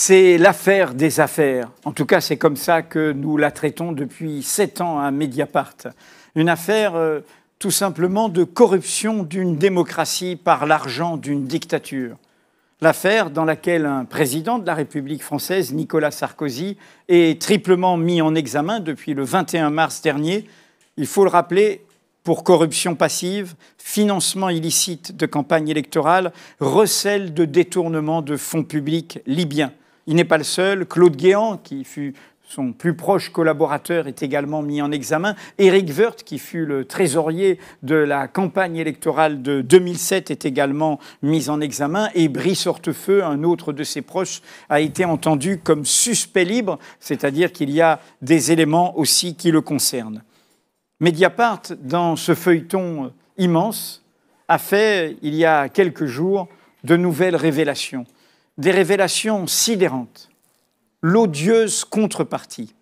C'est l'affaire des affaires. En tout cas, c'est comme ça que nous la traitons depuis sept ans à Mediapart. Une affaire euh, tout simplement de corruption d'une démocratie par l'argent d'une dictature. L'affaire dans laquelle un président de la République française, Nicolas Sarkozy, est triplement mis en examen depuis le 21 mars dernier, il faut le rappeler, pour corruption passive, financement illicite de campagne électorale, recel de détournement de fonds publics libyens. Il n'est pas le seul. Claude Guéant, qui fut son plus proche collaborateur est également mis en examen. Éric Wirth, qui fut le trésorier de la campagne électorale de 2007, est également mis en examen. Et Brice Hortefeux, un autre de ses proches, a été entendu comme suspect libre, c'est-à-dire qu'il y a des éléments aussi qui le concernent. Mediapart, dans ce feuilleton immense, a fait, il y a quelques jours, de nouvelles révélations des révélations sidérantes, l'odieuse contrepartie.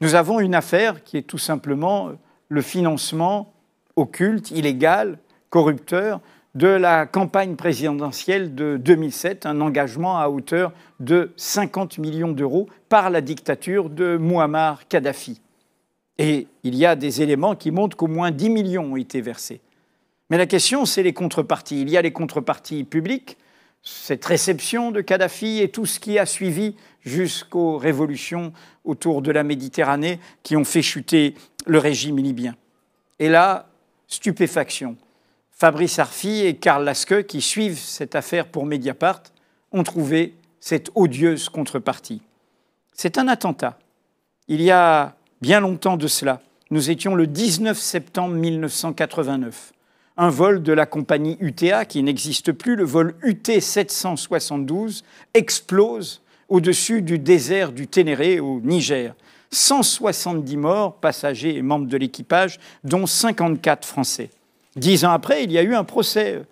Nous avons une affaire qui est tout simplement le financement occulte, illégal, corrupteur de la campagne présidentielle de 2007, un engagement à hauteur de 50 millions d'euros par la dictature de Muammar Kadhafi. Et il y a des éléments qui montrent qu'au moins 10 millions ont été versés. Mais la question, c'est les contreparties. Il y a les contreparties publiques, cette réception de Kadhafi et tout ce qui a suivi jusqu'aux révolutions autour de la Méditerranée qui ont fait chuter le régime libyen. Et là, stupéfaction. Fabrice Arfi et Karl Laske, qui suivent cette affaire pour Mediapart, ont trouvé cette odieuse contrepartie. C'est un attentat. Il y a bien longtemps de cela. Nous étions le 19 septembre 1989 un vol de la compagnie UTA qui n'existe plus, le vol UT 772, explose au-dessus du désert du Ténéré au Niger. 170 morts, passagers et membres de l'équipage, dont 54 Français. Dix ans après, il y a eu un procès,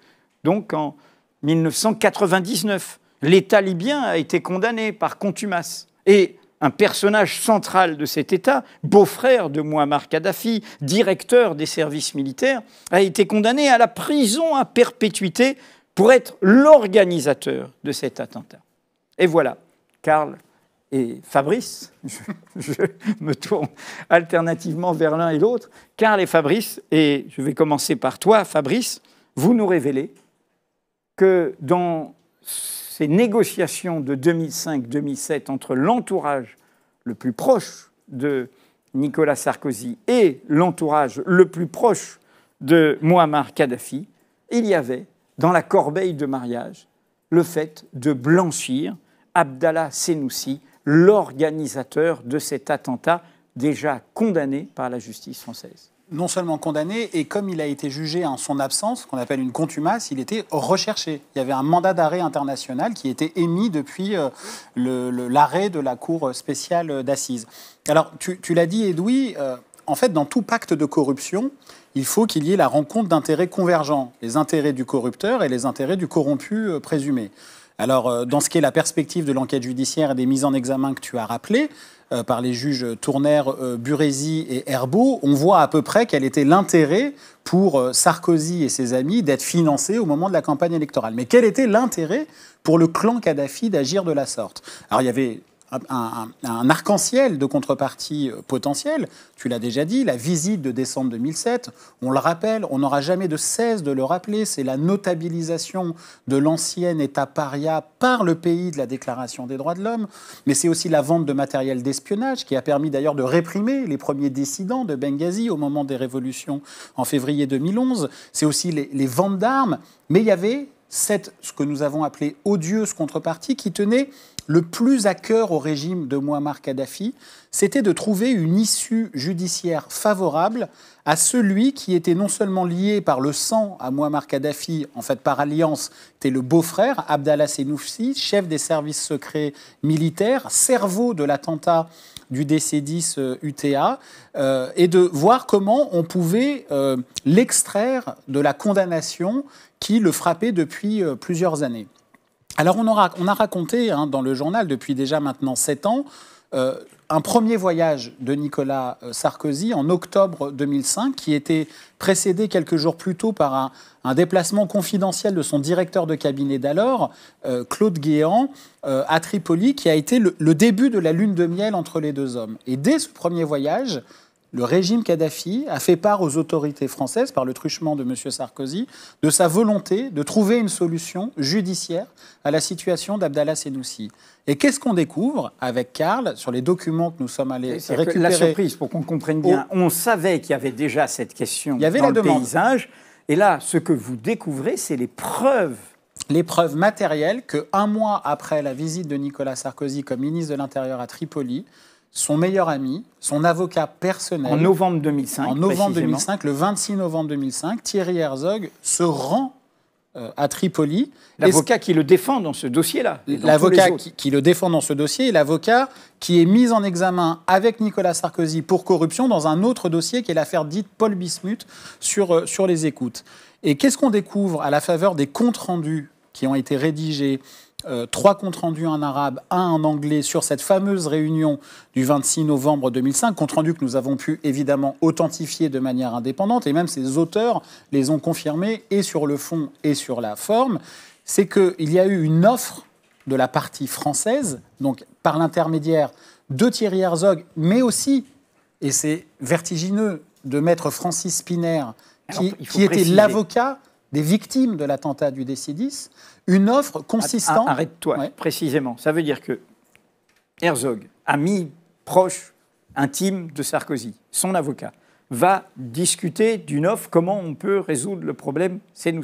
donc en 1999. L'État libyen a été condamné par contumace. Et un personnage central de cet État, beau-frère de Muammar Kadhafi, directeur des services militaires, a été condamné à la prison à perpétuité pour être l'organisateur de cet attentat. Et voilà, Karl et Fabrice, je, je me tourne alternativement vers l'un et l'autre, Karl et Fabrice, et je vais commencer par toi, Fabrice, vous nous révélez que dans négociations de 2005-2007 entre l'entourage le plus proche de Nicolas Sarkozy et l'entourage le plus proche de Muammar Kadhafi, il y avait dans la corbeille de mariage le fait de blanchir Abdallah Senoussi, l'organisateur de cet attentat déjà condamné par la justice française non seulement condamné, et comme il a été jugé en son absence, qu'on appelle une contumace, il était recherché. Il y avait un mandat d'arrêt international qui était émis depuis euh, l'arrêt de la Cour spéciale d'assises. Alors, tu, l'as dit, Edoui, euh, en fait, dans tout pacte de corruption, il faut qu'il y ait la rencontre d'intérêts convergents, les intérêts du corrupteur et les intérêts du corrompu euh, présumé. Alors, dans ce qui est la perspective de l'enquête judiciaire et des mises en examen que tu as rappelées, euh, par les juges Tournaire, euh, Burezi et Herbeau, on voit à peu près quel était l'intérêt pour euh, Sarkozy et ses amis d'être financés au moment de la campagne électorale. Mais quel était l'intérêt pour le clan Kadhafi d'agir de la sorte Alors il y avait un, arc-en-ciel de contrepartie euh, potentielles. Tu l'as déjà dit, la visite de décembre 2007, on le rappelle, on n'aura jamais de cesse de le rappeler, c'est la notabilisation de l'ancien État paria par le pays de la Déclaration des droits de l'homme, mais c'est aussi la vente de matériel d'espionnage qui a permis d'ailleurs de réprimer les premiers dissidents de Benghazi au moment des révolutions en février 2011, c'est aussi les, les ventes d'armes, mais il y avait cette, ce que nous avons appelé odieuse contrepartie qui tenait le plus à cœur au régime de Muammar Kadhafi, c'était de trouver une issue judiciaire favorable à celui qui était non seulement lié par le sang à Muammar Kadhafi, en fait par alliance, c'était le beau-frère, Abdallah Senoufsi, chef des services secrets militaires, cerveau de l'attentat du DC-10 euh, UTA, euh, et de voir comment on pouvait euh, l'extraire de la condamnation qui le frappait depuis plusieurs années. Alors on, a raconté hein, dans le journal depuis déjà maintenant 7 ans euh, un premier voyage de Nicolas euh, Sarkozy en octobre 2005, qui était précédé quelques jours plus tôt par un, déplacement confidentiel de son directeur de cabinet d'alors, euh, Claude Guéant, à Tripoli, qui a été le, début de la lune de miel entre les deux hommes. Et dès ce premier voyage, le régime Kadhafi a fait part aux autorités françaises, par le truchement de M. Sarkozy, de sa volonté de trouver une solution judiciaire à la situation d'Abdallah Senoussi. Et qu'est-ce qu'on découvre avec Karl sur les documents que nous sommes allés récupérer La surprise, pour qu'on comprenne bien, on savait qu'il y avait déjà cette question il y avait dans le paysage. Et là, ce que vous découvrez, c'est les preuves les preuves matérielles que, un mois après la visite de Nicolas Sarkozy comme ministre de l'Intérieur à Tripoli, son meilleur ami, son avocat personnel. En novembre 2005. En novembre 2005, le 26 novembre 2005, Thierry Herzog se rend euh, à Tripoli. L'avocat qui le défend dans ce dossier-là. L'avocat qui, le défend dans ce dossier et l'avocat qui est mis en examen avec Nicolas Sarkozy pour corruption dans un autre dossier qui est l'affaire dite Paul Bismuth sur, euh, sur les écoutes. Et qu'est-ce qu'on découvre à la faveur des comptes rendus qui ont été rédigés euh, trois comptes rendus en arabe, un en anglais sur cette fameuse réunion du 26 novembre 2005, compte rendu que nous avons pu évidemment authentifier de manière indépendante, et même ses auteurs les ont confirmés et sur le fond et sur la forme, c'est qu'il y a eu une offre de la partie française, donc par l'intermédiaire de Thierry Herzog, mais aussi, et c'est vertigineux, de maître Francis Spinner, qui était l'avocat des victimes de l'attentat du Décidis, une offre consistant. Arrête-toi, précisément. Ça veut dire que Herzog, ami proche, intime de Sarkozy, son avocat, va discuter d'une offre, comment on peut résoudre le problème c'est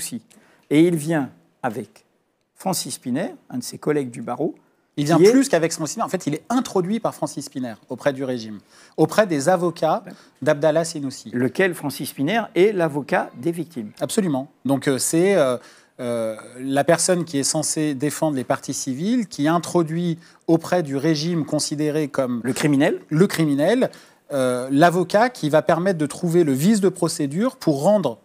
Et il vient avec Francis Pinet, un de ses collègues du barreau, il vient plus qu'avec Francis Spinner. En fait, il est introduit par Francis Spinner auprès du régime, auprès des avocats d'Abdallah Sinoussi. Lequel, Francis Spinner, est l'avocat des victimes. Absolument. Donc, euh, c'est. Euh, euh, la personne qui est censée défendre les parties civiles, qui introduit auprès du régime considéré comme le criminel, le criminel, l'avocat qui va permettre de trouver le vice de procédure pour rendre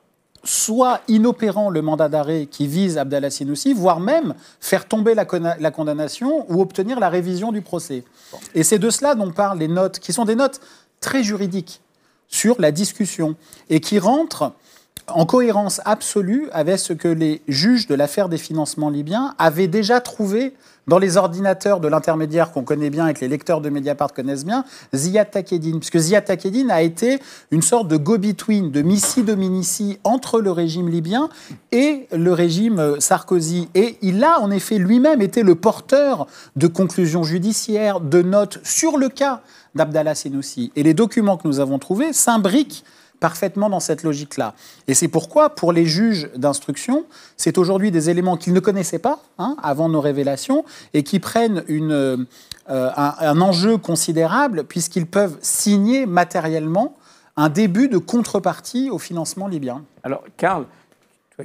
soit inopérant le mandat d'arrêt qui vise Abdallah Sinoussi, voire même faire tomber la, condamnation ou obtenir la révision du procès. Et c'est de cela dont parlent les notes, qui sont des notes très juridiques sur la discussion et qui rentrent en cohérence absolue avec ce que les juges de l'affaire des financements libyens avaient déjà trouvé dans les ordinateurs de l'intermédiaire qu'on connaît bien et que les lecteurs de Mediapart connaissent bien, Ziad parce Puisque Ziad Takieddine a été une sorte de go-between, de missi-dominici entre le régime libyen et le régime euh, Sarkozy. Et il a en effet lui-même été le porteur de conclusions judiciaires, de notes sur le cas d'Abdallah Senoussi. Et les documents que nous avons trouvés s'imbriquent parfaitement dans cette logique-là. Et c'est pourquoi, pour les juges d'instruction, c'est aujourd'hui des éléments qu'ils ne connaissaient pas hein, avant nos révélations et qui prennent une, euh, un, un, enjeu considérable puisqu'ils peuvent signer matériellement un début de contrepartie au financement libyen. Alors, Karl,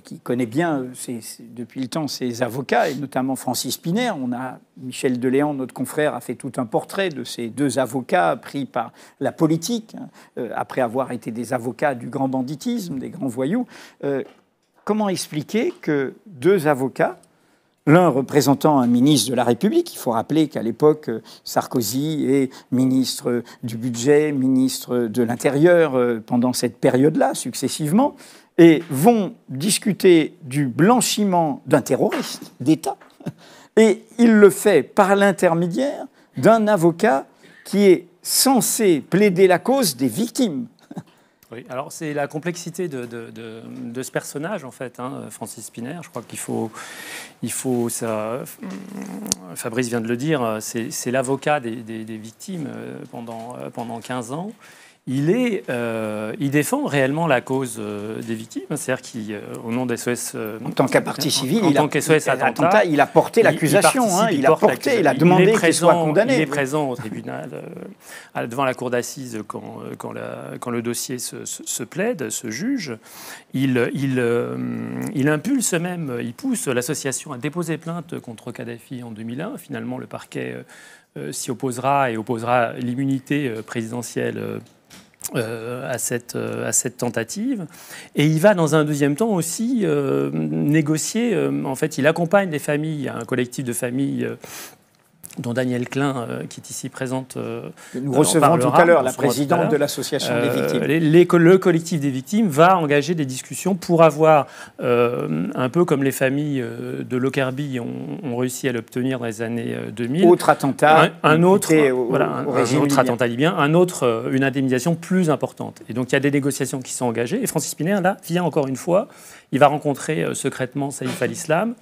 qui connaît bien euh, depuis le temps ses avocats, et notamment Francis Pinet. on a, Michel Deléan, notre confrère, a fait tout un portrait de ces deux avocats pris par la politique, hein, euh, après avoir été des avocats du grand banditisme, des grands voyous. Euh, comment expliquer que deux avocats l'un représentant un ministre de la République. Il faut rappeler qu'à l'époque, Sarkozy est ministre du Budget, ministre de l'Intérieur pendant cette période-là, successivement et vont discuter du blanchiment d'un terroriste d'État. Et il le fait par l'intermédiaire d'un avocat qui est censé plaider la cause des victimes. Oui, alors c'est la complexité de, de, de, ce personnage, en fait, hein, Francis Spinner. Je crois qu'il faut, il faut, ça, Fabrice vient de le dire, c'est l'avocat des, des, des, victimes euh, pendant, euh, pendant 15 ans il, est, euh, il défend réellement la cause euh, des victimes, c'est-à-dire qu'au euh, nom des SOS... en tant qu'apparti civile, en, il, a, il a porté l'accusation, il, a demandé qu'il soit condamné. Il est présent au tribunal, devant la cour d'assises quand, le dossier se, plaide, se juge. Il, il impulse même, il pousse l'association à déposer plainte contre Kadhafi en 2001. Finalement, le parquet s'y opposera et opposera l'immunité présidentielle euh, euh, à, cette, tentative. Et il va, dans un deuxième temps, aussi euh, négocier. en fait, il accompagne des familles, un collectif de familles dont Daniel Klein, euh, qui est ici présente. Euh, nous recevrons tout à l'heure la présidente de l'association des euh, victimes. le collectif des victimes va engager des discussions pour avoir, un peu comme les familles de Lockerbie ont, réussi à l'obtenir dans les années 2000, autre attentat, un, autre, voilà, un, autre une indemnisation plus importante. Et donc il y a des négociations qui sont engagées. Et Francis Pinet, là, vient encore une fois, il va rencontrer secrètement Saïf al-Islam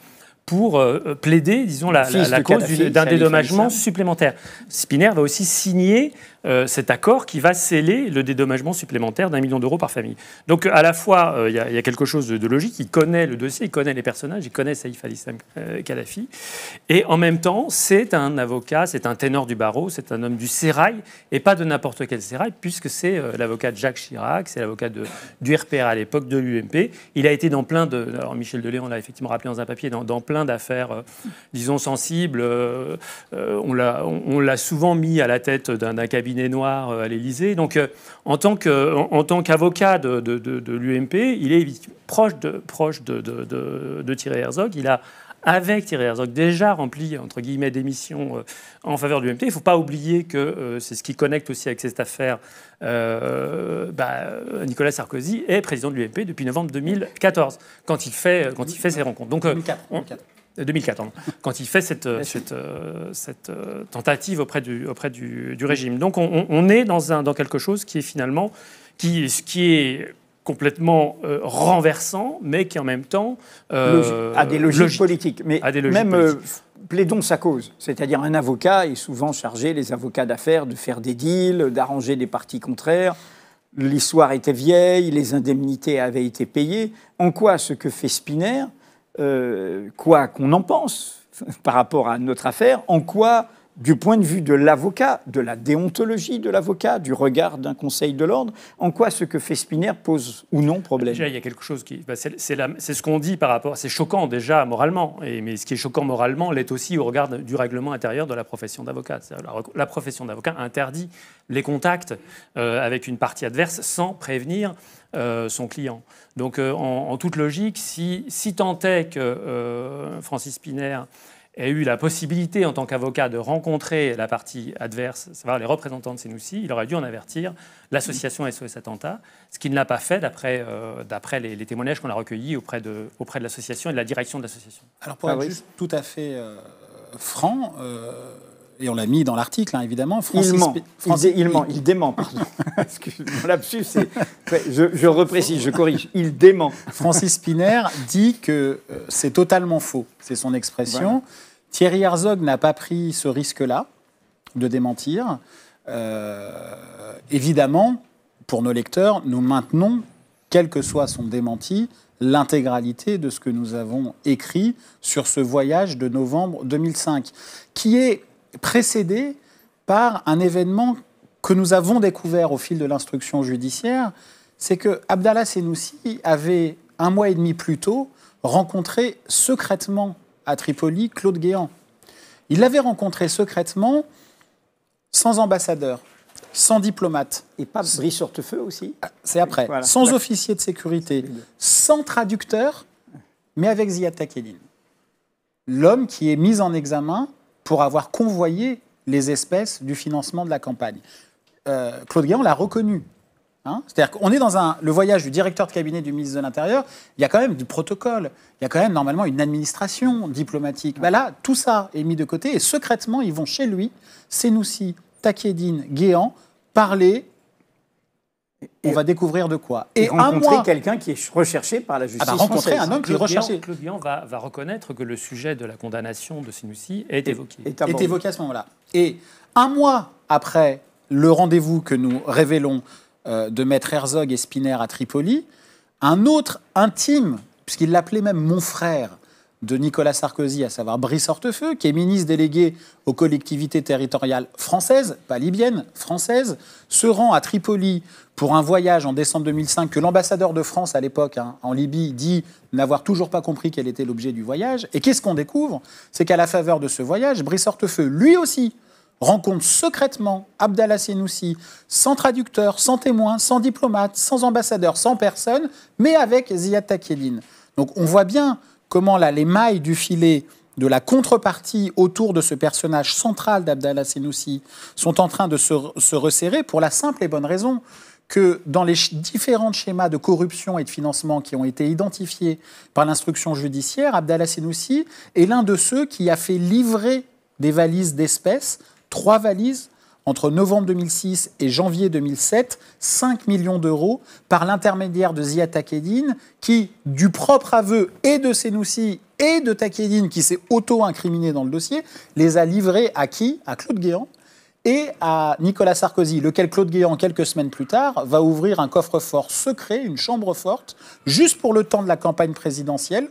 pour euh, plaider, disons, la, la cause d'un dédommagement supplémentaire. Spinner va aussi signer euh, cet accord qui va sceller le dédommagement supplémentaire d'un million d'euros par famille. Donc à la fois, euh, il y, a quelque chose de, logique, il connaît le dossier, il connaît les personnages, il connaît Saïf al-Islam euh, Kadhafi, et en même temps, c'est un avocat, c'est un ténor du barreau, c'est un homme du sérail, et pas de n'importe quel sérail, puisque c'est l'avocat de Jacques Chirac, c'est l'avocat du RPR à l'époque, de l'UMP. Il a été dans plein de... Alors Michel Deléon l'a effectivement rappelé dans un papier, dans, dans plein d'affaires, disons, sensibles. on l'a souvent mis à la tête d'un cabinet noir euh, à l'Élysée. Donc, euh, en tant qu'avocat de, de, de, l'UMP, il est proche de, proche de, Thierry Herzog. Il a, avec Thierry Herzog, déjà rempli, entre guillemets, des missions euh, en faveur de l'UMP. Il ne faut pas oublier que c'est ce qui connecte aussi avec cette affaire. Bah, Nicolas Sarkozy est président de l'UMP depuis novembre 2014, quand il fait, quand il fait ses rencontres. Donc, 2004, quand il fait cette, euh, euh, tentative auprès du, auprès du, régime. Donc on, est dans, un, dans quelque chose qui est finalement, qui, qui est complètement euh, renversant, mais qui en même temps a des logiques politiques. Mais même plaidons sa cause, c'est-à-dire un avocat est souvent chargé, les avocats d'affaires, de faire des deals, d'arranger des parties contraires. L'histoire était vieille, les indemnités avaient été payées. En quoi ce que fait Spinner euh, quoi qu'on en pense par rapport à notre affaire, en quoi, du point de vue de l'avocat, de la déontologie de l'avocat, du regard d'un conseil de l'ordre, en quoi ce que fait Spinner pose ou non problème Déjà, il y a quelque chose qui. Bah, c'est ce qu'on dit par rapport. C'est choquant déjà moralement, et, mais ce qui est choquant moralement l'est aussi au regard du règlement intérieur de la profession d'avocat. La, profession d'avocat interdit les contacts euh, avec une partie adverse sans prévenir euh, son client. Donc euh, en, toute logique, si, si tant est que euh, Francis Piner ait eu la possibilité en tant qu'avocat de rencontrer la partie adverse, c'est-à-dire les représentants de Sénoussi, il aurait dû en avertir l'association SOS Attentat, ce qu'il n'a pas fait d'après les, témoignages qu'on a recueillis auprès de, auprès de l'association et de la direction de l'association. Alors pour ah être tout à fait franc, et on l'a mis dans l'article, hein, évidemment. il ment, Il, ment. il, dément, pardon. Mon c'est... Je, je, reprécise, je corrige. Il dément. Francis Spinner dit que euh, c'est totalement faux, c'est son expression. Thierry Herzog n'a pas pris ce risque-là de démentir. Euh, évidemment, pour nos lecteurs, nous maintenons, quel que soit son démenti, l'intégralité de ce que nous avons écrit sur ce voyage de novembre 2005, qui est précédé par un événement que nous avons découvert au fil de l'instruction judiciaire, c'est que Abdallah Senoussi avait, un mois et demi plus tôt, rencontré secrètement à Tripoli Claude Guéant. Il l'avait rencontré secrètement, sans ambassadeur, sans diplomate. Et pas bris sur aussi C'est après. Sans officier de sécurité, sans traducteur, mais avec Ziad Takeddin. L'homme qui est mis en examen pour avoir convoyé les espèces du financement de la campagne. Euh, Claude Guéant l'a reconnu. Hein C'est-à-dire qu'on est dans un, le voyage du directeur de cabinet du ministre de l'Intérieur, il y a quand même du protocole, il y a quand même normalement une administration diplomatique. Bah là, tout ça est mis de côté et secrètement, ils vont chez lui, Sénoussi, Takedine, Guéant, parler on va découvrir de quoi. Et, et rencontrer quelqu'un qui est recherché par la justice. Ah bah rencontrer un homme qui est recherché. Le client va, reconnaître que le sujet de la condamnation de Sinoussi est évoqué. Est, évoqué à ce moment-là. Et un mois après le rendez-vous que nous révélons euh, de maître Herzog et Spinner à Tripoli, un autre intime, puisqu'il l'appelait même mon frère, de Nicolas Sarkozy, à savoir Brice Hortefeux, qui est ministre délégué aux collectivités territoriales françaises, pas libyennes, françaises, se rend à Tripoli pour un voyage en décembre 2005 que l'ambassadeur de France à l'époque hein, en Libye dit n'avoir toujours pas compris quel était l'objet du voyage. Et qu'est-ce qu'on découvre C'est qu'à la faveur de ce voyage, Brice Hortefeux, lui aussi, rencontre secrètement Abdallah Senoussi, sans traducteur, sans témoin, sans diplomate, sans ambassadeur, sans personne, mais avec Ziad Takieddine. Donc on voit bien comment là, les mailles du filet de la contrepartie autour de ce personnage central d'Abdallah Senoussi sont en train de se, resserrer pour la simple et bonne raison que dans les différents schémas de corruption et de financement qui ont été identifiés par l'instruction judiciaire, Abdallah Senoussi est l'un de ceux qui a fait livrer des valises d'espèces, trois valises entre novembre 2006 et janvier 2007 5 millions d'euros par l'intermédiaire de Zia Takedine, qui, du propre aveu et de Senoussi et de Takedine, qui s'est auto-incriminé dans le dossier, les a livrés à qui À Claude Guéant et à Nicolas Sarkozy, lequel Claude Guéant, quelques semaines plus tard, va ouvrir un coffre-fort secret, une chambre forte, juste pour le temps de la campagne présidentielle.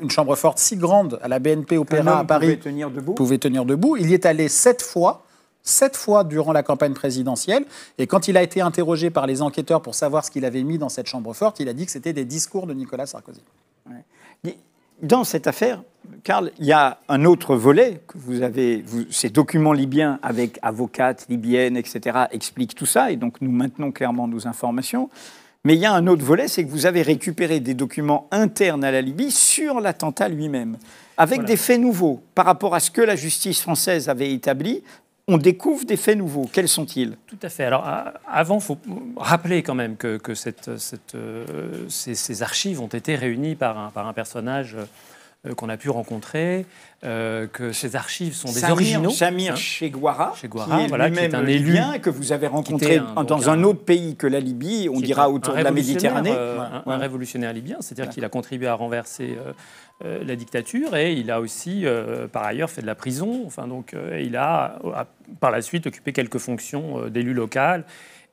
Une chambre forte si grande à la BNP Opéra à Paris. Tenir debout. Pouvait tenir debout. Il y est allé sept fois sept fois durant la campagne présidentielle. Et quand il a été interrogé par les enquêteurs pour savoir ce qu'il avait mis dans cette chambre forte, il a dit que c'était des discours de Nicolas Sarkozy. Dans cette affaire, Karl, il y a un autre volet que vous avez. ces documents libyens avec avocates libyennes, etc., expliquent tout ça. Et donc nous maintenons clairement nos informations. Mais il y a un autre volet, c'est que vous avez récupéré des documents internes à la Libye sur l'attentat lui-même, avec des faits nouveaux par rapport à ce que la justice française avait établi on découvre des faits nouveaux. Quels sont-ils Tout à fait. Alors, avant, il faut rappeler quand même que, euh, ces, archives ont été réunies par par un personnage euh, qu'on a pu rencontrer, euh, que ces archives sont des originaux. Samir hein. Cheguara, qui est un élu, que vous avez rencontré dans un, autre pays que la Libye, on dira autour de la Méditerranée. Euh, un, révolutionnaire libyen, c'est-à-dire qu'il a contribué à renverser euh, la dictature et il a aussi, par ailleurs, fait de la prison. Enfin, donc, il a, par la suite, occupé quelques fonctions d'élu local.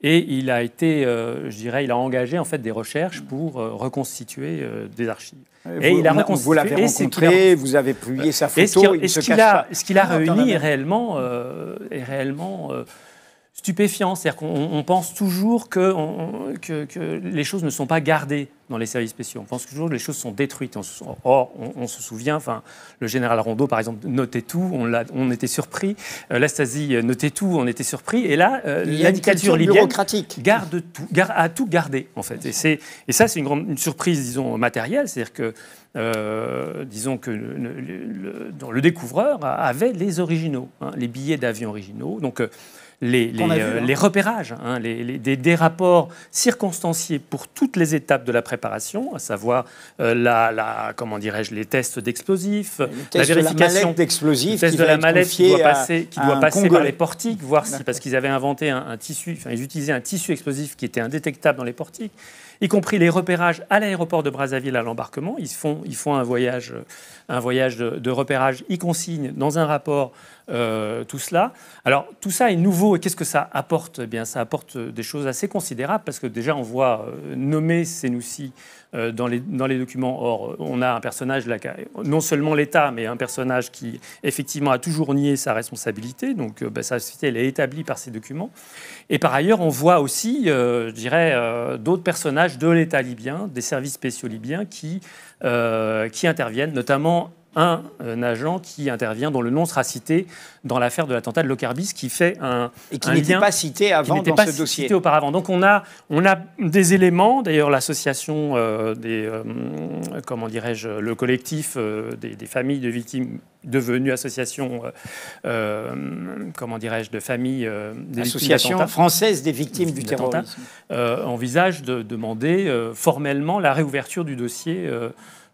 Et il a été, je dirais, il a engagé en fait des recherches pour reconstituer des archives. Et, vous, il a reconstitué. Vous l'avez rencontré, vous avez publié sa photo. Est-ce qu'il est a, est qu a réuni réellement, est réellement euh, euh, stupéfiant. C'est-à-dire qu'on pense toujours que, les choses ne sont pas gardées dans les services spéciaux. On pense toujours que les choses sont détruites. or, on, se souvient, enfin, le général Rondeau, par exemple, notait tout, on, était surpris. la euh, L'Astasie euh, notait tout, on était surpris. Et là, euh, la dictature libyenne garde tout, garde a tout gardé, en fait. Et, ça, c'est une, grande, surprise, disons, matérielle. C'est-à-dire que disons que le, découvreur avait les originaux, hein, les billets d'avion originaux. Donc, euh, hein. les, repérages, hein, des, rapports circonstanciés pour toutes les étapes de la préparation, à savoir euh, la, comment dirais-je, les tests d'explosifs, la vérification d'explosifs, test de la mallette, qui, doit passer, qui doit passer par les portiques, voir si parce qu'ils avaient inventé un, un tissu, ils utilisaient un tissu explosif qui était indétectable dans les portiques y compris les repérages à l'aéroport de Brazzaville à l'embarquement. Ils font, ils font un voyage, un voyage de, repérage, ils consignent dans un rapport euh, tout cela. Alors tout ça est nouveau et qu'est-ce que ça apporte eh bien, ça apporte des choses assez considérables parce que déjà on voit euh, nommer Sénoussi euh, dans, les, dans les documents. Or, on a un personnage là, non seulement l'État, mais un personnage qui effectivement a toujours nié sa responsabilité. Donc bah, sa société, elle est établie par ces documents. Et par ailleurs, on voit aussi, je dirais, d'autres personnages de l'État libyen, des services spéciaux libyens qui, euh, qui interviennent, notamment un euh, agent qui intervient, dont le nom sera cité dans l'affaire de l'attentat de Locarbis, qui fait un. Et qui n'était pas cité avant qui n'était pas cité auparavant. Donc on a, on a des éléments, d'ailleurs l'association euh, des. Euh, comment dirais-je Le collectif des, familles de victimes devenue association, comment dirais-je, de familles des association française des victimes, du terrorisme, envisage de demander formellement la réouverture du dossier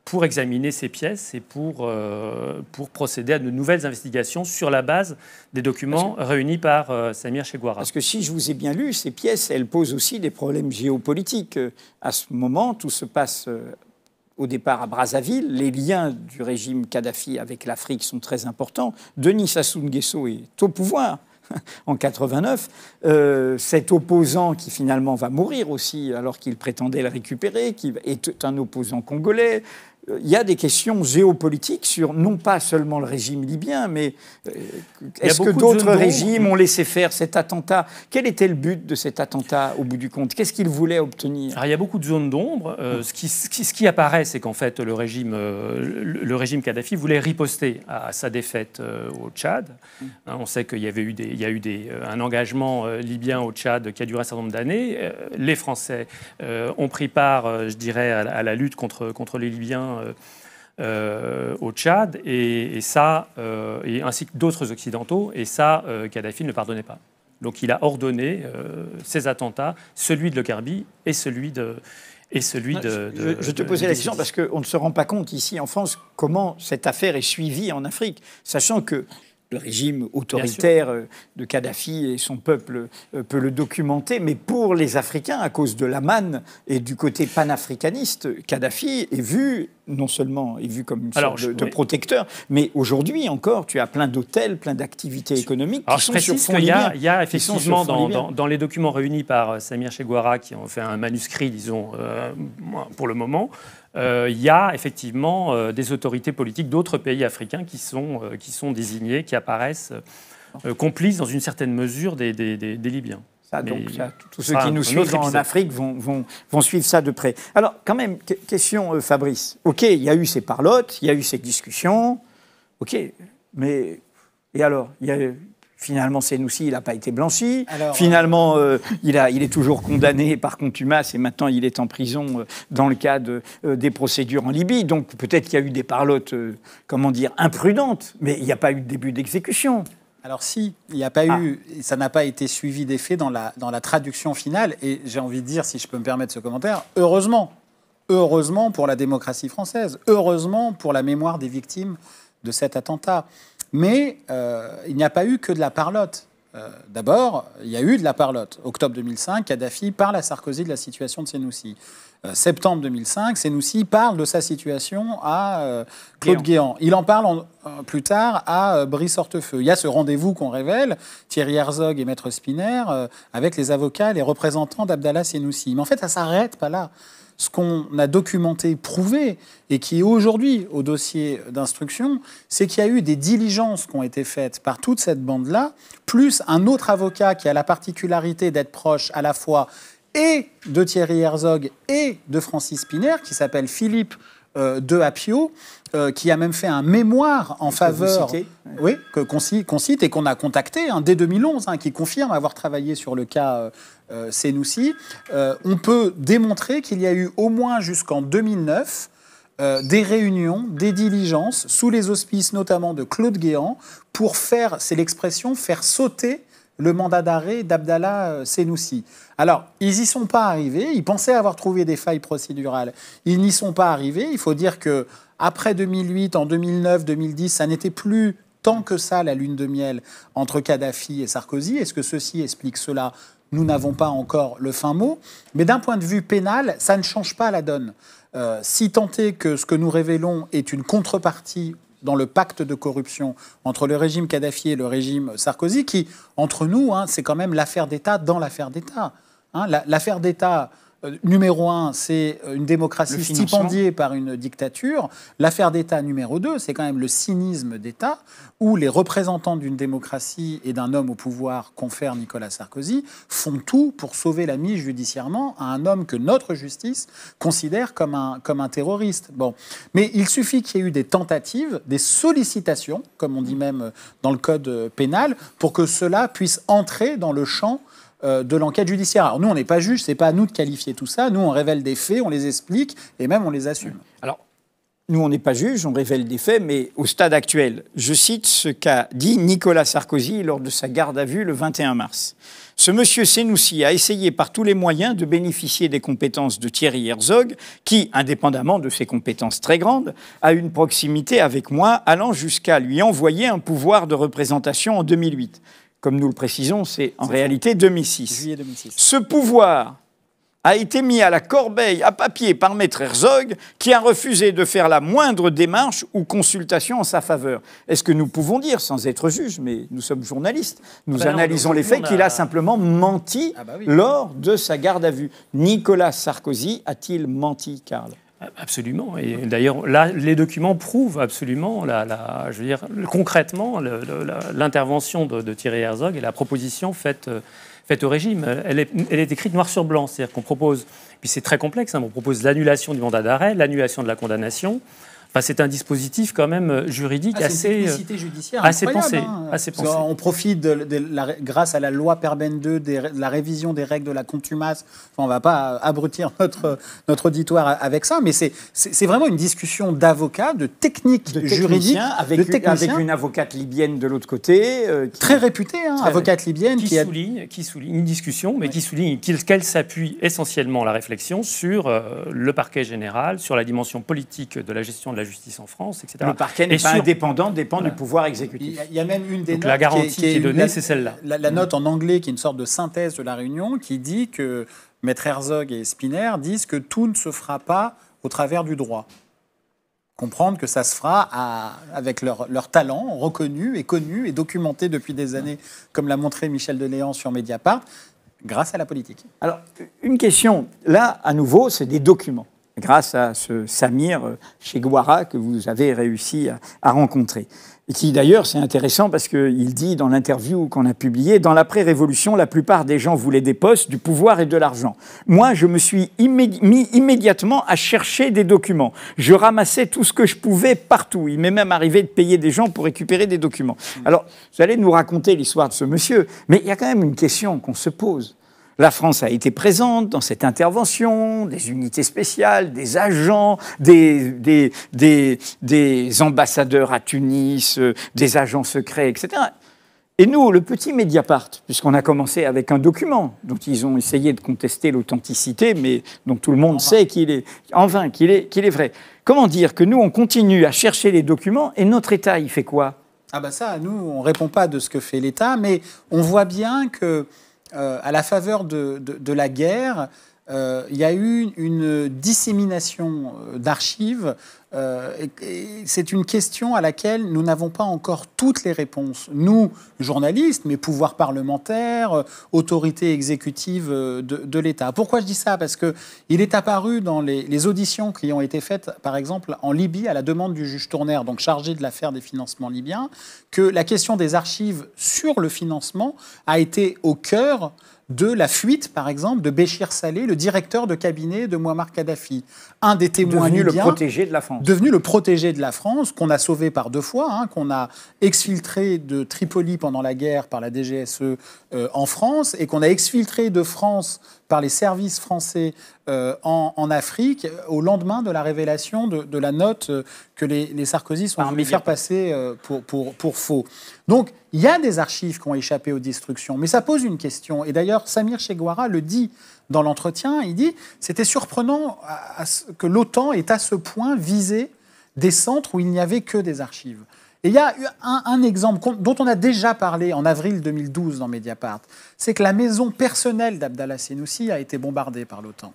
pour examiner ces pièces et pour, euh, pour procéder à de nouvelles investigations sur la base des documents réunis par euh, Samir Cheguara. Parce que si je vous ai bien lu, ces pièces, elles posent aussi des problèmes géopolitiques. À ce moment, tout se passe euh, au départ à Brazzaville. Les liens du régime Kadhafi avec l'Afrique sont très importants. Denis Sassou Nguesso est au pouvoir en 89, cet opposant qui finalement va mourir aussi alors qu'il prétendait le récupérer, qui est un opposant congolais, il y a des questions géopolitiques sur non pas seulement le régime libyen, mais euh, est-ce que d'autres régimes ont laissé faire cet attentat Quel était le but de cet attentat au bout du compte Qu'est-ce qu'ils voulaient obtenir Alors, Il y a beaucoup de zones d'ombre. Euh, ce, qui, ce, qui, apparaît, c'est qu'en fait le régime, euh, le, régime Kadhafi voulait riposter à, sa défaite au Tchad. Mm. Hein, on sait qu'il y avait eu, des, il y a eu des, un engagement libyen au Tchad qui a duré un certain nombre d'années. les Français ont pris part, je dirais, à, à la lutte contre, contre les Libyens euh, euh, au Tchad, et, ça, euh, et ainsi que d'autres occidentaux, et ça, Kadhafi ne pardonnait pas. Donc il a ordonné ces attentats, celui de Le Carbi et celui de. Et celui de, je, je, te posais la question parce qu'on ne se rend pas compte ici en France comment cette affaire est suivie en Afrique, sachant que le régime autoritaire euh, de Kadhafi et son peuple euh, peut le documenter, mais pour les Africains, à cause de la manne et du côté panafricaniste, Kadhafi est vu non seulement est vu comme une sorte de, protecteur, mais aujourd'hui encore, tu as plein d'hôtels, plein d'activités économiques qui sont sur fond Il y, y, a effectivement dans, les documents réunis par euh, Samir Cheguara qui ont fait un manuscrit, disons, pour le moment, euh, il y a effectivement euh, des autorités politiques d'autres pays africains qui sont, euh, qui sont désignés, qui apparaissent complices dans une certaine mesure des, Libyens. Ça, donc, tous ceux qui nous suivent en Afrique vont, vont, vont, suivre ça de près. Alors, quand même, question, Fabrice. OK, il y a eu ces parlotes, il y a eu ces discussions. OK, mais. Et alors Il y a, Finalement, aussi. il n'a pas été blanchi. Euh, Finalement, euh, il, est toujours condamné par contumace et maintenant il est en prison euh, dans le cadre des procédures en Libye. Donc peut-être qu'il y a eu des parlotes, comment dire, imprudentes, mais il n'y a pas eu de début d'exécution. Alors si, il n'y a pas ah. eu, ça n'a pas été suivi d'effet dans la, dans la traduction finale. Et j'ai envie de dire, si je peux me permettre ce commentaire, heureusement, heureusement pour la démocratie française, heureusement pour la mémoire des victimes de cet attentat. Mais euh, il n'y a pas eu que de la parlotte. Euh, d'abord, il y a eu de la parlotte. Octobre 2005, Kadhafi parle à Sarkozy de la situation de Sénoussi. Euh, septembre 2005, Sénoussi parle de sa situation à Claude Guéant. Il en parle plus tard à Brice Hortefeux. Il y a ce rendez-vous qu'on révèle, Thierry Herzog et Maître Spinner avec les avocats et les représentants d'Abdallah Sénoussi. Mais en fait, ça s'arrête pas là ce qu'on a documenté, prouvé, et qui est aujourd'hui au dossier d'instruction, c'est qu'il y a eu des diligences qui ont été faites par toute cette bande-là, plus un autre avocat qui a la particularité d'être proche à la fois et de Thierry Herzog et de Francis Piner, qui s'appelle Philippe euh, de Apio, euh, qui a même fait un mémoire en faveur, oui, que qu'on cite, et qu'on a contacté hein, dès 2011, hein, qui confirme avoir travaillé sur le cas euh, euh, euh, on peut démontrer qu'il y a eu au moins jusqu'en 2009 euh, des réunions, des diligences, sous les auspices notamment de Claude Guéant, pour faire, c'est l'expression, faire sauter le mandat d'arrêt d'Abdallah euh, Senoussi. Alors, ils n'y sont pas arrivés, ils pensaient avoir trouvé des failles procédurales. Ils n'y sont pas arrivés, il faut dire que après 2008, en 2009, 2010, ça n'était plus tant que ça la lune de miel entre Kadhafi et Sarkozy. Est-ce que ceci explique cela nous n'avons pas encore le fin mot. Mais d'un point de vue pénal, ça ne change pas la donne. Euh, si tant est que ce que nous révélons est une contrepartie dans le pacte de corruption entre le régime Kadhafi et le régime Sarkozy, qui, entre nous, hein, c'est quand même l'affaire d'État dans l'affaire d'État. Hein. l'affaire d'État euh, numéro un, c'est euh, une démocratie stipendiée par une dictature. L'affaire d'État numéro deux, c'est quand même le cynisme d'État, où les représentants d'une démocratie et d'un homme au pouvoir confère Nicolas Sarkozy font tout pour sauver la mise judiciairement à un homme que notre justice considère comme un, comme un terroriste. Bon. Mais il suffit qu'il y ait eu des tentatives, des sollicitations, comme on dit même dans le code euh, pénal, pour que cela puisse entrer dans le champ euh, de l'enquête judiciaire. Alors nous, on n'est pas juge, n'est pas à nous de qualifier tout ça. Nous, on révèle des faits, on les explique et même on les assume. Alors, nous, on n'est pas juge, on révèle des faits, mais au stade actuel, je cite ce qu'a dit Nicolas Sarkozy lors de sa garde à vue le 21 mars. Ce monsieur Senoussi a essayé par tous les moyens de bénéficier des compétences de Thierry Herzog, qui, indépendamment de ses compétences très grandes, a une proximité avec moi allant jusqu'à lui envoyer un pouvoir de représentation en 2008 comme nous le précisons, c'est en réalité 2006. Ce pouvoir a été mis à la corbeille à papier par Maître Herzog, qui a refusé de faire la moindre démarche ou consultation en sa faveur. Est-ce que nous pouvons dire, sans être juge, mais nous sommes journalistes, nous bah analysons les faits, qu'il a simplement menti ah bah lors de sa garde à vue Nicolas Sarkozy a-t-il menti, Karl Absolument. Et d'ailleurs, là, les documents prouvent absolument, je veux dire, concrètement, l'intervention de, Thierry Herzog et la proposition faite, faite au régime. Elle est, écrite noir sur blanc, c'est-à-dire qu'on propose, puis c'est très complexe, hein, on propose l'annulation du mandat d'arrêt, l'annulation de la condamnation, c'est un dispositif quand même euh, juridique ah, assez, euh, judiciaire assez pensé. Hein. Assez pensé. On profite, de, grâce à la loi Perben 2, de la révision des règles de la contumace. on ne va pas abrutir notre, notre auditoire avec ça, mais c'est vraiment une discussion d'avocats, de techniques juridiques. Avec, avec une avocate libyenne de l'autre côté. Euh, très réputée, hein, avocate libyenne. Qui, souligne, une discussion, mais qui souligne qu'elle s'appuie essentiellement la réflexion sur le parquet général, sur la dimension politique de la gestion de la justice en France, etc. Le parquet n'est pas indépendant, dépend du pouvoir exécutif. Il y, a même une des notes garantie qui est, donnée, c'est celle-là. La, mm. note en anglais, qui est une sorte de synthèse de la réunion, qui dit que Maître Herzog et Spinner disent que tout ne se fera pas au travers du droit. Comprendre que ça se fera avec leur, leur, talent reconnu et connu et documenté depuis des années, comme l'a montré Michel Deléan sur Mediapart, grâce à la politique. Alors, une question. Là, à nouveau, c'est des documents grâce à ce Samir euh, chez Guara que vous avez réussi à, rencontrer. Et qui d'ailleurs, c'est intéressant parce qu'il dit dans l'interview qu'on a publiée, dans l'après-révolution, la plupart des gens voulaient des postes, du pouvoir et de l'argent. Moi, je me suis mis immédiatement à chercher des documents. Je ramassais tout ce que je pouvais partout. Il m'est même arrivé de payer des gens pour récupérer des documents. Alors, vous allez nous raconter l'histoire de ce monsieur, mais il y a quand même une question qu'on se pose. La France a été présente dans cette intervention, des unités spéciales, des agents, des, des, ambassadeurs à Tunis, euh, des agents secrets, etc. Et nous, le petit Mediapart, puisqu'on a commencé avec un document dont ils ont essayé de contester l'authenticité, mais dont tout le monde sait qu'il est en vain, qu'il est, qu'il est vrai. Comment dire que nous, on continue à chercher les documents et notre État, il fait quoi Ah ben ça, nous, on ne répond pas de ce que fait l'État, mais on voit bien que euh, à la faveur de, la guerre, euh, il y a eu une dissémination euh, d'archives. Euh, c'est une question à laquelle nous n'avons pas encore toutes les réponses. Nous, journalistes, mais pouvoirs parlementaires, autorités exécutives de, l'État. Pourquoi je dis ça Parce qu'il est apparu dans les, les, auditions qui ont été faites, par exemple, en Libye, à la demande du juge Tournaire, donc chargé de l'affaire des financements libyens, que la question des archives sur le financement a été au cœur de la fuite, par exemple, de Béchir Salé, le directeur de cabinet de Muammar Kadhafi, un des témoins devenu le protégé de la France, devenu le protégé de la France qu'on a sauvé par deux fois, hein, qu'on a exfiltré de Tripoli pendant la guerre par la DGSE euh, en France et qu'on a exfiltré de France par les services français euh, en, Afrique au lendemain de la révélation de, la note euh, que les, Sarkozy sont venus faire passer euh, pour, faux. Donc, il y a des archives qui ont échappé aux destructions, mais ça pose une question. Et d'ailleurs, Samir Cheguara le dit dans l'entretien, il dit « C'était surprenant que l'OTAN ait à ce point visé des centres où il n'y avait que des archives ». Et il y a un, un, exemple dont on a déjà parlé en avril 2012 dans Mediapart, c'est que la maison personnelle d'Abdallah Senoussi a été bombardée par l'OTAN.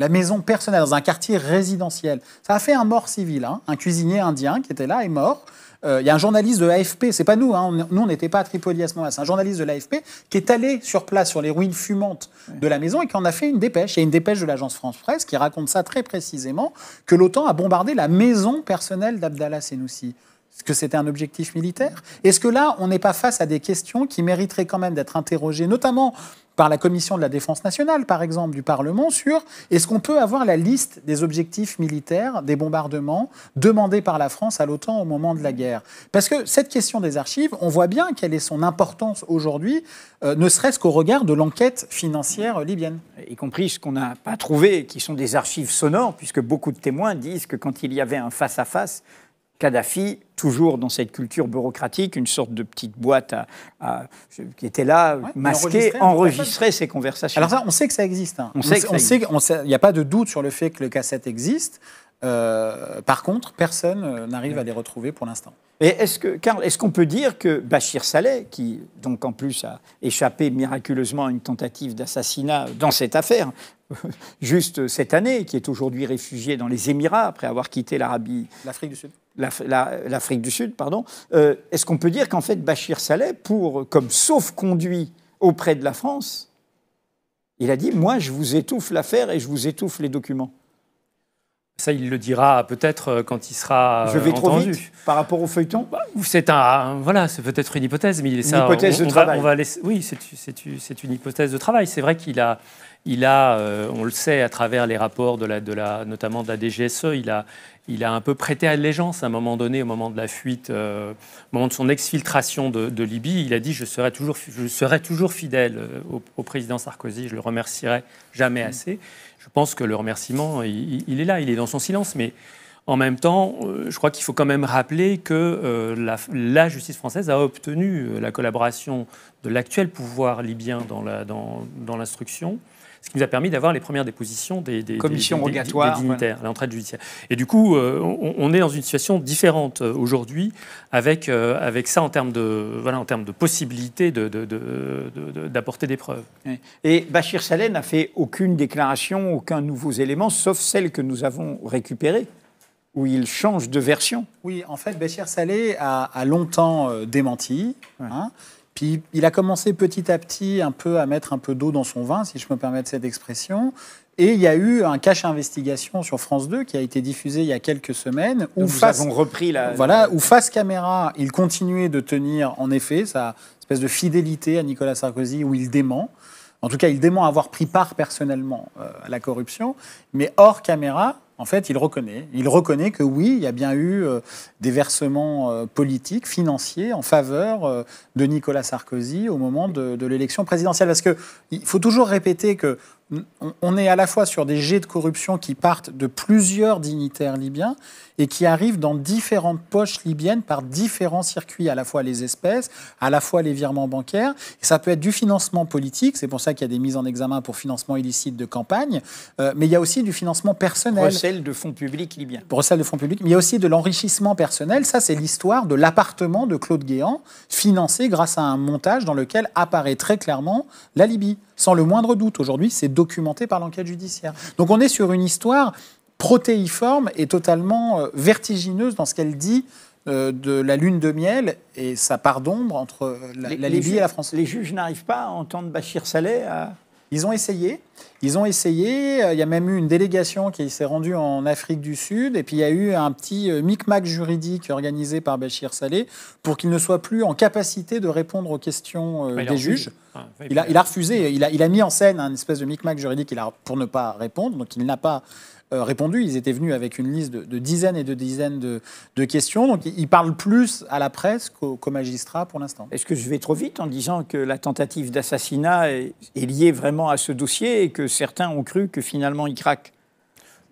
La maison personnelle dans un quartier résidentiel. Ça a fait un mort civil, hein. un cuisinier indien qui était là est mort. Euh, il y a un journaliste de l'AFP, c'est pas nous, hein. nous on n'était pas à Tripoli à ce moment-là, c'est un journaliste de l'AFP qui est allé sur place sur les ruines fumantes de la maison et qui en a fait une dépêche. Il y a une dépêche de l'agence France-Presse qui raconte ça très précisément, que l'OTAN a bombardé la maison personnelle d'Abdallah Senoussi. Est-ce que c'était un objectif militaire Est-ce que là, on n'est pas face à des questions qui mériteraient quand même d'être interrogées, notamment par la commission de la défense nationale, par exemple, du Parlement, sur est-ce qu'on peut avoir la liste des objectifs militaires, des bombardements demandés par la France à l'OTAN au moment de la guerre Parce que cette question des archives, on voit bien quelle est son importance aujourd'hui, euh, ne serait-ce qu'au regard de l'enquête financière libyenne. Y compris ce qu'on n'a pas trouvé, qui sont des archives sonores, puisque beaucoup de témoins disent que quand il y avait un face-à-face, face à face Kadhafi, toujours dans cette culture bureaucratique, une sorte de petite boîte qui était là, masquée, enregistrait ces conversations. Alors ça, on sait que ça existe. On, hein. on, sait qu'il n'y a pas de doute sur le fait que le cassette existe. Euh, par contre, personne euh, n'arrive à les retrouver pour l'instant. Et est-ce qu'on peut dire que Bachir Saleh, qui donc en plus a échappé miraculeusement à une tentative d'assassinat dans cette affaire, juste cette année, qui est aujourd'hui réfugié dans les Émirats après avoir quitté l'Arabie. L'Afrique du Sud. L'Afrique du Sud, pardon. Euh, est-ce qu'on peut dire qu'en fait Bachir Saleh, pour, comme sauf-conduit auprès de la France, il a dit Moi, je vous étouffe l'affaire et je vous étouffe les documents ça, il le dira peut-être euh, quand il sera Je vais euh, entendu. trop vite par rapport au feuilleton bah, C'est un, voilà, c'est peut-être une hypothèse, mais il hypothèse de travail. oui, c'est une hypothèse de travail. C'est vrai qu'il a, il a, euh, on le sait à travers les rapports de la, de la, notamment de la DGSE, il a, il a un peu prêté allégeance à un moment donné, au moment de la fuite, au moment de son exfiltration de, Libye. Il a dit je serai toujours, je serai toujours fidèle au, président Sarkozy. Je le remercierai jamais mm. assez je pense que le remerciement, il, est là, il est dans son silence, mais en même temps, euh, je crois qu'il faut quand même rappeler que euh, la, justice française a obtenu euh, la collaboration de l'actuel pouvoir libyen dans l'instruction ce qui nous a permis d'avoir les premières dépositions des, des commissions rogatoires, dignitaires judiciaire. Et du coup, euh, on, est dans une situation différente euh, aujourd'hui avec, euh, avec ça en termes de, voilà, en termes de possibilité d'apporter de, de, des preuves. Et Bachir Saleh n'a fait aucune déclaration, aucun nouveau élément, sauf celle que nous avons récupérée où il change de version. Oui, en fait, Bachir Saleh a, longtemps démenti. Hein, il a commencé petit à petit un peu à mettre un peu d'eau dans son vin, si je me permets cette expression. Et il y a eu un cache investigation sur France 2 qui a été diffusé il y a quelques semaines. Où face, repris la. Voilà, où face caméra, il continuait de tenir en effet sa espèce de fidélité à Nicolas Sarkozy où il dément. En tout cas, il dément avoir pris part personnellement euh, à la corruption. Mais hors caméra, en fait, il reconnaît. Il reconnaît que oui, il y a bien eu euh, des versements euh, politiques, financiers en faveur euh, de Nicolas Sarkozy au moment de, de l'élection présidentielle. Parce qu'il faut toujours répéter que on est à la fois sur des jets de corruption qui partent de plusieurs dignitaires libyens et qui arrivent dans différentes poches libyennes par différents circuits, à la fois les espèces, à la fois les virements bancaires. ça peut être du financement politique, c'est pour ça qu'il y a des mises en examen pour financement illicite de campagne, euh, mais il y a aussi du financement personnel. Bruxelles de fonds publics libyens. Recel de fonds publics, mais il y a aussi de l'enrichissement personnel. Ça, c'est l'histoire de l'appartement de Claude Guéant, financé grâce à un montage dans lequel apparaît très clairement la Libye sans le moindre doute. Aujourd'hui, c'est documenté par l'enquête judiciaire. Donc on est sur une histoire protéiforme et totalement euh, vertigineuse dans ce qu'elle dit euh, de la lune de miel et sa part d'ombre entre euh, la, Libye et la France. Les juges n'arrivent pas à entendre Bachir Saleh à ils ont essayé. Ils ont essayé. Euh, il y a même eu une délégation qui s'est rendue en Afrique du Sud. Et puis, il y a eu un petit euh, micmac juridique organisé par Bachir Saleh pour qu'il ne soit plus en capacité de répondre aux questions euh, des juges. Ah, il, a, refusé. Il a, mis en scène un espèce de micmac juridique pour ne pas répondre. Donc, il n'a pas euh, répondu. Ils étaient venus avec une liste de, dizaines et de dizaines de, questions. Donc ils, parlent plus à la presse qu'aux magistrats pour l'instant. Est-ce que je vais trop vite en disant que la tentative d'assassinat est, liée vraiment à ce dossier et que certains ont cru que finalement il craque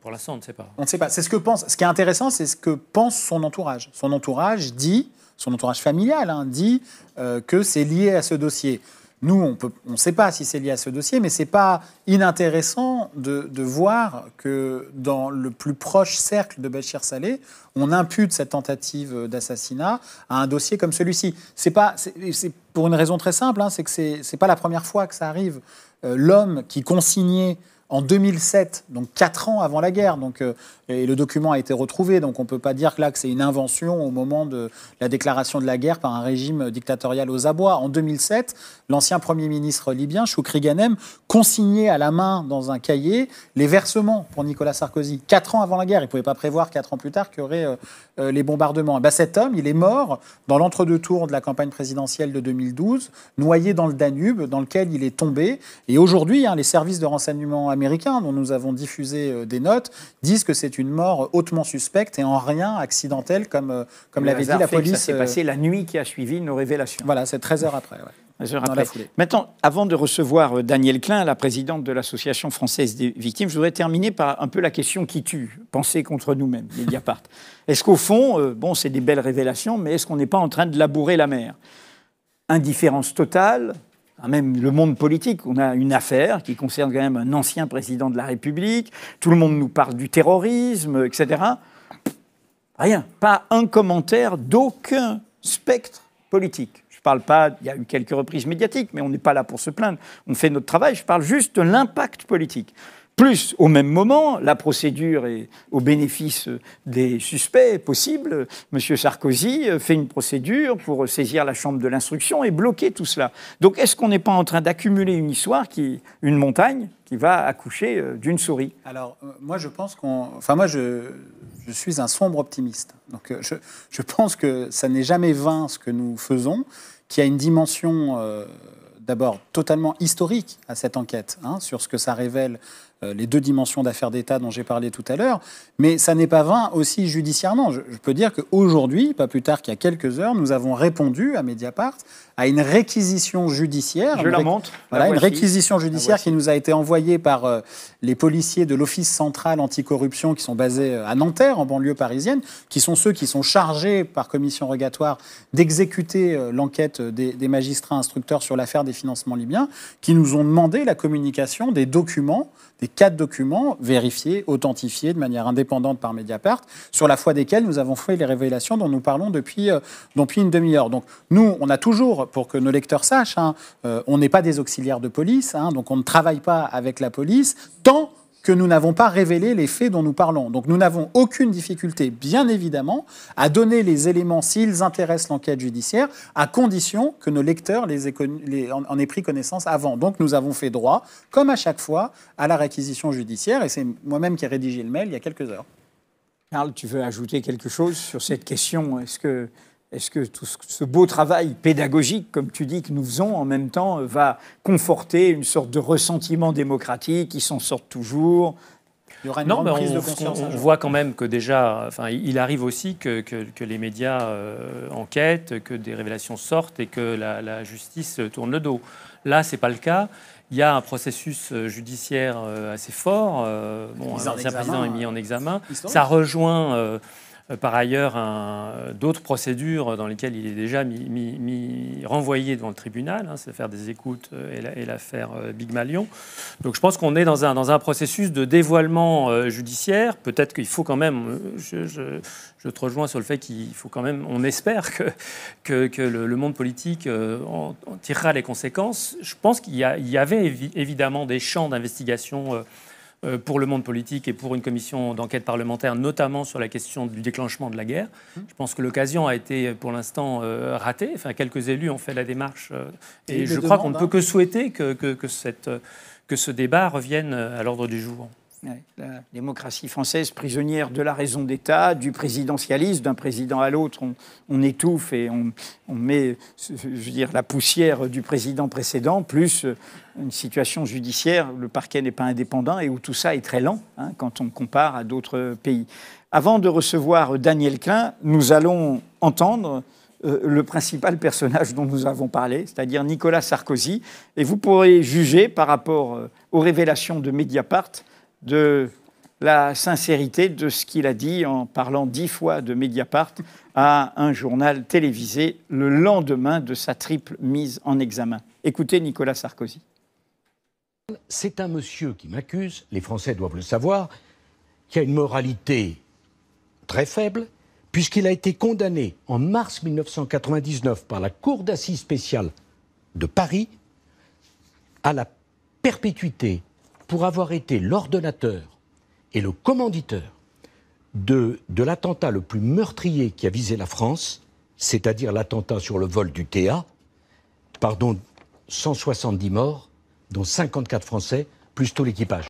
Pour l'instant, on ne sait pas. On ne sait pas. C'est ce que pense. Ce qui est intéressant, c'est ce que pense son entourage. Son entourage dit, son entourage familial hein, dit euh, que c'est lié à ce dossier. Nous, on ne sait pas si c'est lié à ce dossier, mais ce n'est pas inintéressant de, voir que dans le plus proche cercle de Bachir Saleh, on impute cette tentative d'assassinat à un dossier comme celui-ci. C'est pour une raison très simple, hein, c'est que c'est, n'est pas la première fois que ça arrive. Euh, l'homme qui consignait en 2007, donc 4 ans avant la guerre. Donc, euh, et le document a été retrouvé, donc on ne peut pas dire que là que c'est une invention au moment de la déclaration de la guerre par un régime dictatorial aux abois. En 2007, l'ancien Premier ministre libyen, Choukri Ghanem, consignait à la main dans un cahier les versements pour Nicolas Sarkozy. 4 ans avant la guerre, il ne pouvait pas prévoir 4 ans plus tard qu'il y aurait euh, euh, les bombardements. Et eh ben cet homme, il est mort dans l'entre-deux tours de la campagne présidentielle de 2012, noyé dans le Danube, dans lequel il est tombé. Et aujourd'hui, hein, les services de renseignement américains américains dont nous avons diffusé euh, des notes disent que c'est une mort hautement suspecte et en rien accidentelle, comme, euh, comme l'avait dit la police. Ça s'est euh, passé la nuit qui a suivi nos révélations. Voilà, c'est 13 heures après. Maintenant, avant de recevoir Daniel Klein, la présidente de l'Association française des victimes, je voudrais terminer par un peu la question qui tue, penser contre nous-mêmes, Mediapart. est-ce qu'au fond, bon, c'est des belles révélations, mais est-ce qu'on n'est pas en train de labourer la mer Indifférence totale, ah, même le monde politique, on a une affaire qui concerne quand même un ancien président de la République, tout le monde nous parle du terrorisme, etc. Rien, pas un commentaire d'aucun spectre politique. Je ne parle pas, il y a eu quelques reprises médiatiques, mais on n'est pas là pour se plaindre, on fait notre travail, je parle juste de l'impact politique plus au même moment, la procédure est au bénéfice des suspects possibles. Monsieur Sarkozy fait une procédure pour saisir la chambre de l'instruction et bloquer tout cela. Donc est-ce qu'on n'est pas en train d'accumuler une histoire qui, une montagne, qui va accoucher euh, d'une souris Alors euh, moi je pense qu'on, enfin moi je, je suis un sombre optimiste. Donc euh, je, pense que ça n'est jamais vain ce que nous faisons, qui a une dimension. d'abord totalement historique à cette enquête, hein, sur ce que ça révèle euh, les deux dimensions d'affaires d'État dont j'ai parlé tout à l'heure. Mais ça n'est pas vain aussi judiciairement. Je, peux dire qu'aujourd'hui, pas plus tard qu'il y a quelques heures, nous avons répondu à Mediapart à une réquisition judiciaire. Je la montre. Voilà, une réquisition judiciaire qui nous a été envoyée par euh, les policiers de l'Office central anticorruption qui sont basés euh, à Nanterre, en banlieue parisienne, qui sont ceux qui sont chargés par commission rogatoire d'exécuter l'enquête des, des magistrats instructeurs sur l'affaire des financements libyens, qui nous ont demandé la communication des documents des quatre documents vérifiés, authentifiés de manière indépendante par Mediapart, sur la foi desquels nous avons fait les révélations dont nous parlons depuis, euh, depuis une demi-heure. Donc nous, on a toujours, pour que nos lecteurs sachent, hein, euh, on n'est pas des auxiliaires de police, hein, donc on ne travaille pas avec la police, tant que nous n'avons pas révélé les faits dont nous parlons. Donc nous n'avons aucune difficulté, bien évidemment, à donner les éléments s'ils intéressent l'enquête judiciaire, à condition que nos lecteurs les, en, aient pris connaissance avant. Donc nous avons fait droit, comme à chaque fois, à la réquisition judiciaire, et c'est moi-même qui ai rédigé le mail il y a quelques heures. Karl, tu veux ajouter quelque chose sur cette question Est-ce que est-ce que tout ce beau travail pédagogique, comme tu dis, que nous faisons en même temps, euh, va conforter une sorte de ressentiment démocratique qui s'en sort toujours non, mais on, hein, voit quand même que déjà, enfin, il arrive aussi que, les médias euh, enquêtent, que des révélations sortent et que la, justice euh, tourne le dos. Là, c'est pas le cas. Il y a un processus judiciaire assez fort. Bon, président est mis en examen. Ça rejoint. Euh, par ailleurs euh, d'autres procédures dans lesquelles il est déjà mis, renvoyé devant le tribunal, hein, c'est faire des écoutes euh, et l'affaire Big Malion. Donc je pense qu'on est dans un, processus de dévoilement judiciaire. Peut-être qu'il faut quand même, je, te rejoins sur le fait qu'il faut quand même, on espère que, le, monde politique en, tirera les conséquences. Je pense qu'il y, avait évidemment des champs d'investigation. Euh, pour le monde politique et pour une commission d'enquête parlementaire, notamment sur la question du déclenchement de la guerre. Mmh. Je pense que l'occasion a été euh, pour l'instant euh, ratée. Enfin, quelques élus ont fait la démarche et, je crois qu'on ne peut hein. que souhaiter cette, que ce débat revienne à l'ordre du jour la démocratie française prisonnière de la raison d'État, du présidentialisme, d'un président à l'autre, on, étouffe et on, met, je veux dire, la poussière du président précédent, plus euh, une situation judiciaire, où le parquet n'est pas indépendant et où tout ça est très lent hein, quand on compare à d'autres pays. Avant de recevoir Daniel Klein, nous allons entendre euh, le principal personnage dont nous avons parlé, c'est-à-dire Nicolas Sarkozy, et vous pourrez juger par rapport euh, aux révélations de Mediapart de la sincérité de ce qu'il a dit en parlant dix fois de Mediapart à un journal télévisé le lendemain de sa triple mise en examen. Écoutez Nicolas Sarkozy. C'est un monsieur qui m'accuse, les Français doivent le savoir, qui a une moralité très faible, puisqu'il a été condamné en mars 1999 par la Cour d'assises spéciale de Paris à la perpétuité pour avoir été l'ordonnateur et le commanditeur de, de l'attentat le plus meurtrier qui a visé la France, c'est-à-dire l'attentat sur le vol du TA, pardon, 170 morts, dont 54 Français, plus tout l'équipage.